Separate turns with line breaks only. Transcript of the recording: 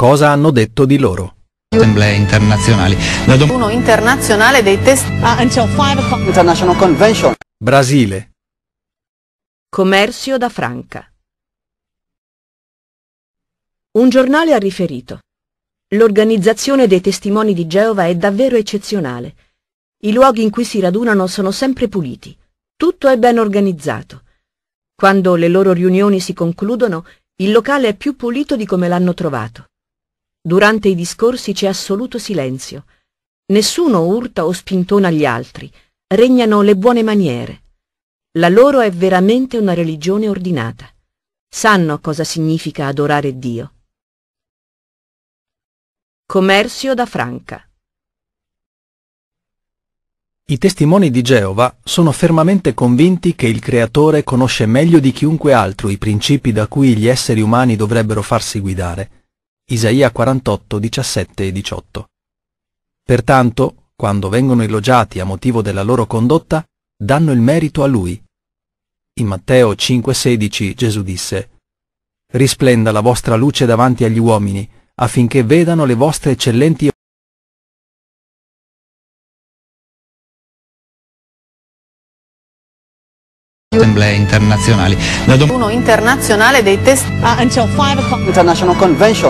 cosa hanno detto di loro. Assemblee internazionali. dom-
Uno internazionale dei test. Uh, until 5 o'clock.
International Convention. Brasile.
Commercio da Franca. Un giornale ha riferito. L'organizzazione dei testimoni di Geova è davvero eccezionale. I luoghi in cui si radunano sono sempre puliti. Tutto è ben organizzato. Quando le loro riunioni si concludono, il locale è più pulito di come l'hanno trovato. Durante i discorsi c'è assoluto silenzio. Nessuno urta o spintona gli altri. Regnano le buone maniere. La loro è veramente una religione ordinata. Sanno cosa significa adorare Dio. Commercio da Franca
i testimoni di Geova sono fermamente convinti che il Creatore conosce meglio di chiunque altro i principi da cui gli esseri umani dovrebbero farsi guidare Isaia 48, 17 e 18. Pertanto, quando vengono elogiati a motivo della loro condotta, danno il merito a lui. In Matteo 5,16 Gesù disse, Risplenda la vostra luce
davanti agli uomini, affinché vedano le vostre eccellenti
assemblee internazionali. Uno
internazionale dei test. Uh, until 5 o'clock. International Convention.